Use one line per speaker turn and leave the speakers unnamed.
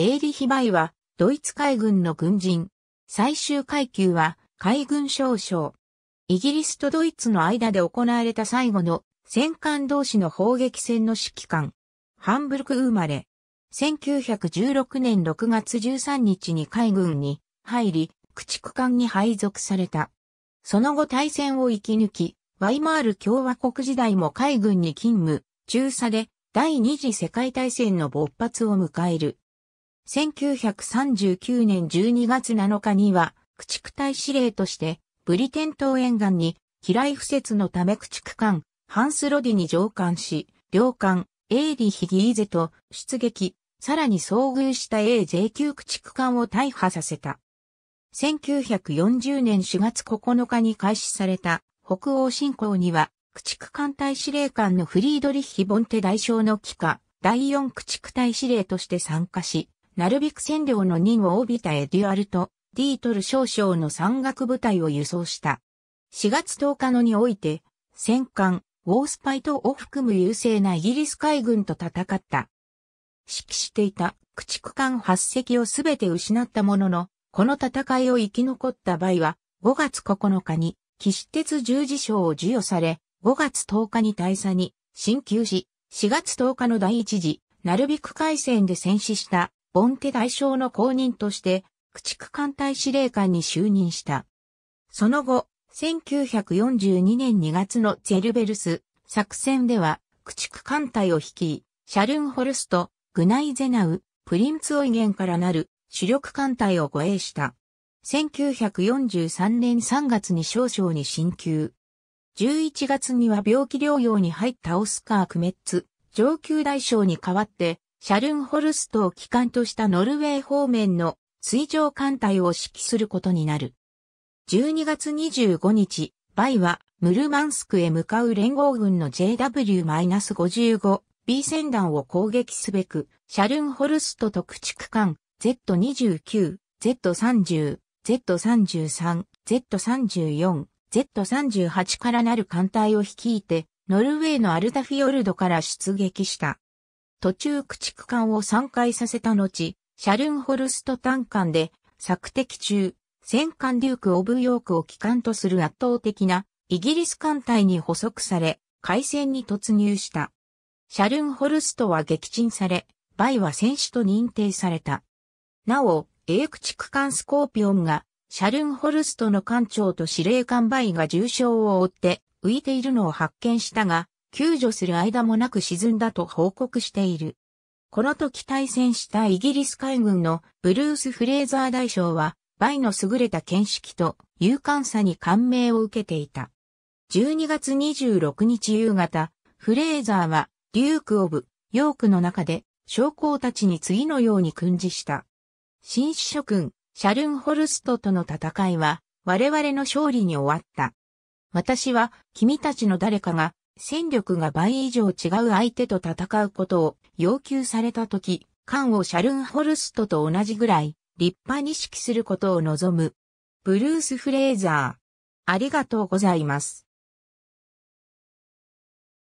エーリヒバイは、ドイツ海軍の軍人。最終階級は、海軍少将。イギリスとドイツの間で行われた最後の戦艦同士の砲撃戦の指揮官。ハンブルク生まれ。1916年6月13日に海軍に入り、駆逐艦に配属された。その後大戦を生き抜き、ワイマール共和国時代も海軍に勤務、中佐で第二次世界大戦の勃発を迎える。1939年12月7日には、駆逐隊司令として、ブリテン島沿岸に、機雷不設のため駆逐艦、ハンスロディに乗艦し、両艦、エーリヒギーゼと出撃、さらに遭遇した a j 級駆逐艦を大破させた。1940年4月9日に開始された北欧侵攻には、駆逐艦隊司令官のフリードリッヒ・ボンテ大将の帰下、第4駆逐隊司令として参加し、なるべく占領の任を帯びたエデュアルト、ディートル少将の山岳部隊を輸送した。4月10日のにおいて、戦艦、ウォースパイトを含む優勢なイギリス海軍と戦った。指揮していた駆逐艦8隻をすべて失ったものの、この戦いを生き残った場合は、5月9日に、岸鉄十字章を授与され、5月10日に大佐に、進級し、4月10日の第一次、ナルビク海戦で戦死したボンテ大将の公認として、駆逐艦隊司令官に就任した。その後、1942年2月のゼェルベルス作戦では、駆逐艦隊を率い、シャルンホルスト、グナイゼナウ、プリンツオイゲンからなる主力艦隊を護衛した。1943年3月に少々に進級。11月には病気療養に入ったオスカー・クメッツ、上級大将に代わってシャルンホルストを機関としたノルウェー方面の水上艦隊を指揮することになる。12月25日、バイはムルマンスクへ向かう連合軍の JW-55B 戦団を攻撃すべく、シャルンホルストと駆逐艦 Z29、Z30、Z33、Z34、Z38 からなる艦隊を率いて、ノルウェーのアルタフィヨルドから出撃した。途中駆逐艦を散開させた後、シャルンホルスト単艦で、索敵中、戦艦デューク・オブ・ヨークを機関とする圧倒的なイギリス艦隊に捕捉され、海戦に突入した。シャルンホルストは撃沈され、バイは戦死と認定された。なお、英駆逐艦スコーピオンが、シャルンホルストの艦長と司令官バイが重傷を負って浮いているのを発見したが、救助する間もなく沈んだと報告している。この時対戦したイギリス海軍のブルース・フレーザー大将は、バイの優れた見識と勇敢さに感銘を受けていた。12月26日夕方、フレーザーは、デューク・オブ・ヨークの中で、将校たちに次のように訓示した。新司諸君、シャルンホルストとの戦いは、我々の勝利に終わった。私は、君たちの誰かが、戦力が倍以上違う相手と戦うことを要求されたとき、艦をシャルンホルストと同じぐらい立派に指揮することを望む。ブルース・フレーザー。ありがとうございます。